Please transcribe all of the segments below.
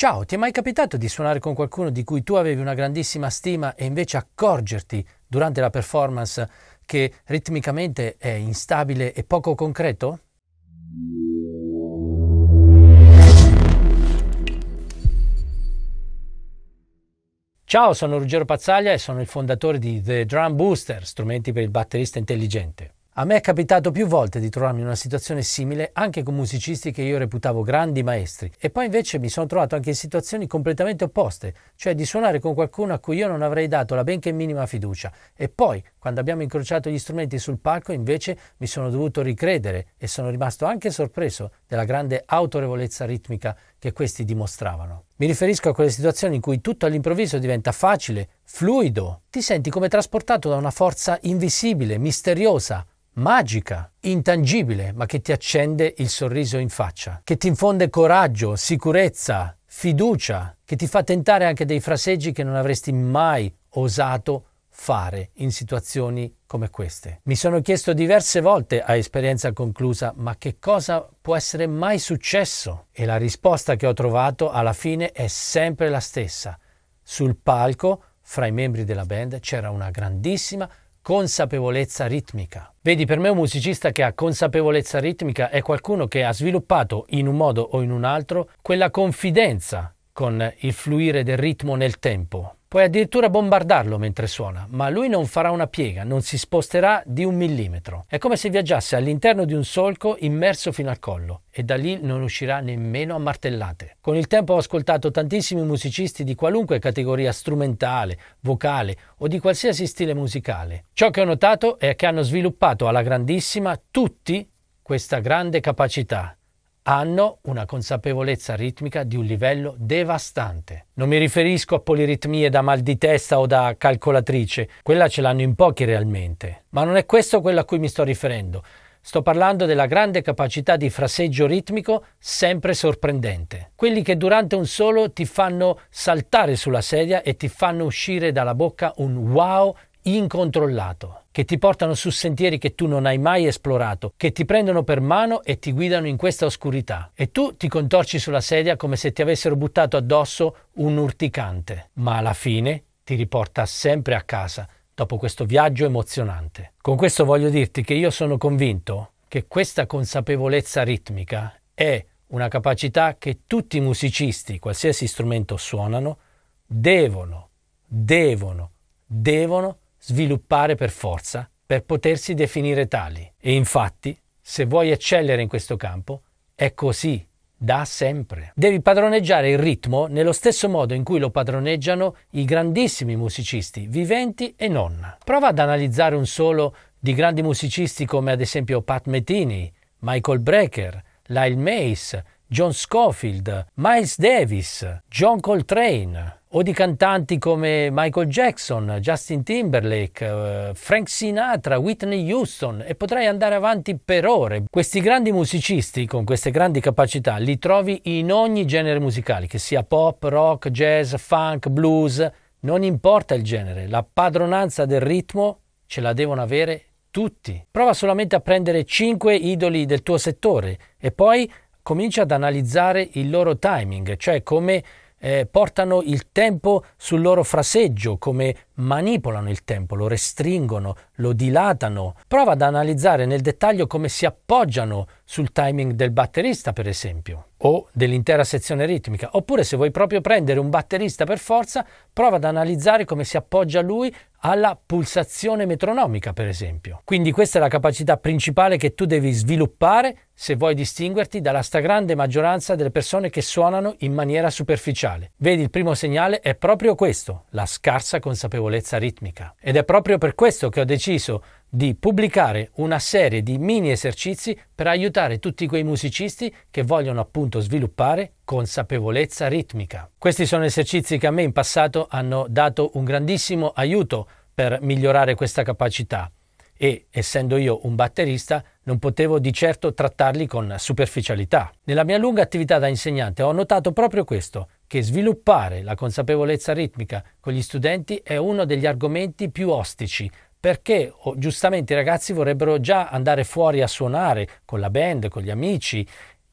Ciao, ti è mai capitato di suonare con qualcuno di cui tu avevi una grandissima stima e invece accorgerti durante la performance che ritmicamente è instabile e poco concreto? Ciao, sono Ruggero Pazzaglia e sono il fondatore di The Drum Booster, strumenti per il batterista intelligente. A me è capitato più volte di trovarmi in una situazione simile anche con musicisti che io reputavo grandi maestri e poi invece mi sono trovato anche in situazioni completamente opposte, cioè di suonare con qualcuno a cui io non avrei dato la benché minima fiducia e poi, quando abbiamo incrociato gli strumenti sul palco, invece mi sono dovuto ricredere e sono rimasto anche sorpreso della grande autorevolezza ritmica che questi dimostravano. Mi riferisco a quelle situazioni in cui tutto all'improvviso diventa facile, fluido, ti senti come trasportato da una forza invisibile, misteriosa, magica, intangibile, ma che ti accende il sorriso in faccia, che ti infonde coraggio, sicurezza, fiducia, che ti fa tentare anche dei fraseggi che non avresti mai osato fare in situazioni come queste. Mi sono chiesto diverse volte a esperienza conclusa ma che cosa può essere mai successo? E la risposta che ho trovato alla fine è sempre la stessa. Sul palco, fra i membri della band, c'era una grandissima consapevolezza ritmica. Vedi, per me un musicista che ha consapevolezza ritmica è qualcuno che ha sviluppato in un modo o in un altro quella confidenza con il fluire del ritmo nel tempo, Puoi addirittura bombardarlo mentre suona, ma lui non farà una piega, non si sposterà di un millimetro. È come se viaggiasse all'interno di un solco immerso fino al collo e da lì non uscirà nemmeno a martellate. Con il tempo ho ascoltato tantissimi musicisti di qualunque categoria strumentale, vocale o di qualsiasi stile musicale. Ciò che ho notato è che hanno sviluppato alla grandissima tutti questa grande capacità hanno una consapevolezza ritmica di un livello devastante. Non mi riferisco a poliritmie da mal di testa o da calcolatrice, quella ce l'hanno in pochi realmente, ma non è questo quello a cui mi sto riferendo. Sto parlando della grande capacità di fraseggio ritmico sempre sorprendente. Quelli che durante un solo ti fanno saltare sulla sedia e ti fanno uscire dalla bocca un wow incontrollato che ti portano su sentieri che tu non hai mai esplorato, che ti prendono per mano e ti guidano in questa oscurità. E tu ti contorci sulla sedia come se ti avessero buttato addosso un urticante, ma alla fine ti riporta sempre a casa dopo questo viaggio emozionante. Con questo voglio dirti che io sono convinto che questa consapevolezza ritmica è una capacità che tutti i musicisti, qualsiasi strumento suonano, devono, devono, devono sviluppare per forza per potersi definire tali. E infatti, se vuoi eccellere in questo campo, è così da sempre. Devi padroneggiare il ritmo nello stesso modo in cui lo padroneggiano i grandissimi musicisti, viventi e non. Prova ad analizzare un solo di grandi musicisti come ad esempio Pat Metini, Michael Brecker, Lyle Mace, John Schofield, Miles Davis, John Coltrane o di cantanti come Michael Jackson, Justin Timberlake, eh, Frank Sinatra, Whitney Houston e potrei andare avanti per ore. Questi grandi musicisti con queste grandi capacità li trovi in ogni genere musicale, che sia pop, rock, jazz, funk, blues, non importa il genere, la padronanza del ritmo ce la devono avere tutti. Prova solamente a prendere 5 idoli del tuo settore e poi comincia ad analizzare il loro timing, cioè come eh, portano il tempo sul loro fraseggio, come manipolano il tempo, lo restringono, lo dilatano. Prova ad analizzare nel dettaglio come si appoggiano sul timing del batterista, per esempio, o dell'intera sezione ritmica. Oppure se vuoi proprio prendere un batterista per forza, prova ad analizzare come si appoggia lui alla pulsazione metronomica, per esempio. Quindi questa è la capacità principale che tu devi sviluppare se vuoi distinguerti dalla stragrande maggioranza delle persone che suonano in maniera superficiale. Vedi, il primo segnale è proprio questo, la scarsa consapevolezza ritmica. Ed è proprio per questo che ho deciso di pubblicare una serie di mini esercizi per aiutare tutti quei musicisti che vogliono appunto sviluppare consapevolezza ritmica. Questi sono esercizi che a me in passato hanno dato un grandissimo aiuto per migliorare questa capacità e, essendo io un batterista, non potevo di certo trattarli con superficialità. Nella mia lunga attività da insegnante ho notato proprio questo, che sviluppare la consapevolezza ritmica con gli studenti è uno degli argomenti più ostici, perché oh, giustamente i ragazzi vorrebbero già andare fuori a suonare con la band, con gli amici.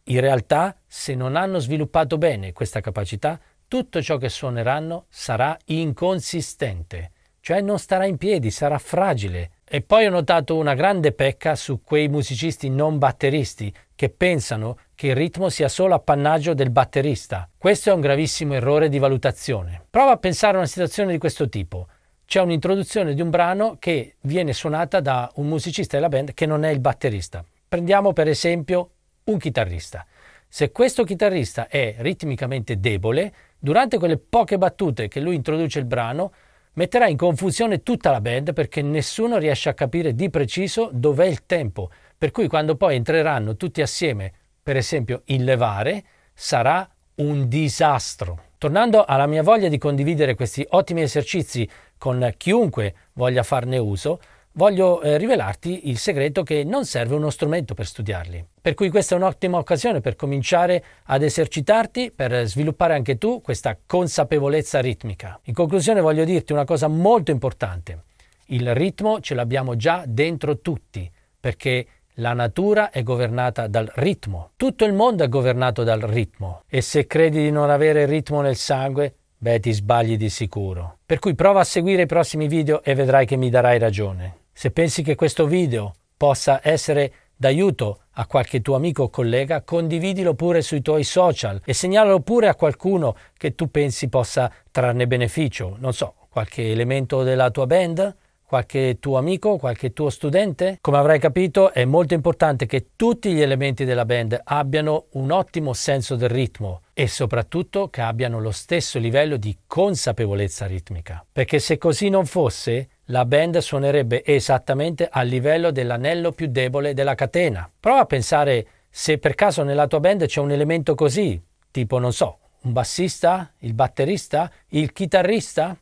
In realtà, se non hanno sviluppato bene questa capacità, tutto ciò che suoneranno sarà inconsistente, cioè non starà in piedi, sarà fragile e poi ho notato una grande pecca su quei musicisti non batteristi che pensano che il ritmo sia solo appannaggio del batterista. Questo è un gravissimo errore di valutazione. Prova a pensare a una situazione di questo tipo. C'è un'introduzione di un brano che viene suonata da un musicista della band che non è il batterista. Prendiamo per esempio un chitarrista. Se questo chitarrista è ritmicamente debole, durante quelle poche battute che lui introduce il brano, metterà in confusione tutta la band perché nessuno riesce a capire di preciso dov'è il tempo, per cui quando poi entreranno tutti assieme, per esempio in levare, sarà un disastro. Tornando alla mia voglia di condividere questi ottimi esercizi con chiunque voglia farne uso, voglio eh, rivelarti il segreto che non serve uno strumento per studiarli. Per cui questa è un'ottima occasione per cominciare ad esercitarti, per sviluppare anche tu questa consapevolezza ritmica. In conclusione voglio dirti una cosa molto importante. Il ritmo ce l'abbiamo già dentro tutti, perché la natura è governata dal ritmo. Tutto il mondo è governato dal ritmo. E se credi di non avere ritmo nel sangue, beh ti sbagli di sicuro. Per cui prova a seguire i prossimi video e vedrai che mi darai ragione. Se pensi che questo video possa essere d'aiuto a qualche tuo amico o collega, condividilo pure sui tuoi social e segnalalo pure a qualcuno che tu pensi possa trarne beneficio. Non so, qualche elemento della tua band, qualche tuo amico, qualche tuo studente. Come avrai capito, è molto importante che tutti gli elementi della band abbiano un ottimo senso del ritmo e soprattutto che abbiano lo stesso livello di consapevolezza ritmica. Perché se così non fosse, la band suonerebbe esattamente al livello dell'anello più debole della catena. Prova a pensare se per caso nella tua band c'è un elemento così, tipo non so, un bassista, il batterista, il chitarrista,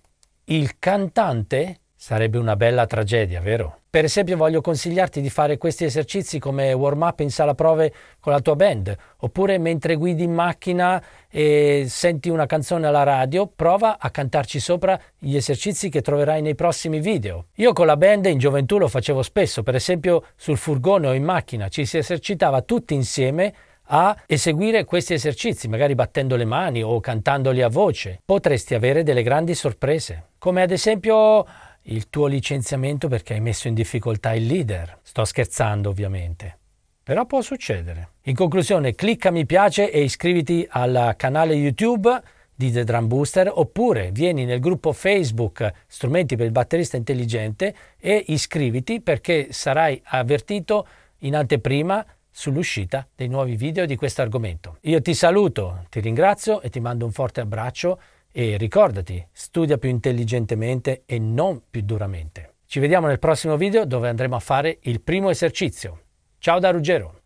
il cantante, Sarebbe una bella tragedia, vero? Per esempio voglio consigliarti di fare questi esercizi come warm-up in sala prove con la tua band, oppure mentre guidi in macchina e senti una canzone alla radio, prova a cantarci sopra gli esercizi che troverai nei prossimi video. Io con la band in gioventù lo facevo spesso, per esempio sul furgone o in macchina, ci si esercitava tutti insieme a eseguire questi esercizi, magari battendo le mani o cantandoli a voce. Potresti avere delle grandi sorprese, come ad esempio il tuo licenziamento perché hai messo in difficoltà il leader. Sto scherzando ovviamente. Però può succedere. In conclusione, clicca mi piace e iscriviti al canale YouTube di The Drum Booster oppure vieni nel gruppo Facebook Strumenti per il batterista intelligente e iscriviti perché sarai avvertito in anteprima sull'uscita dei nuovi video di questo argomento. Io ti saluto, ti ringrazio e ti mando un forte abbraccio e ricordati, studia più intelligentemente e non più duramente. Ci vediamo nel prossimo video dove andremo a fare il primo esercizio. Ciao da Ruggero!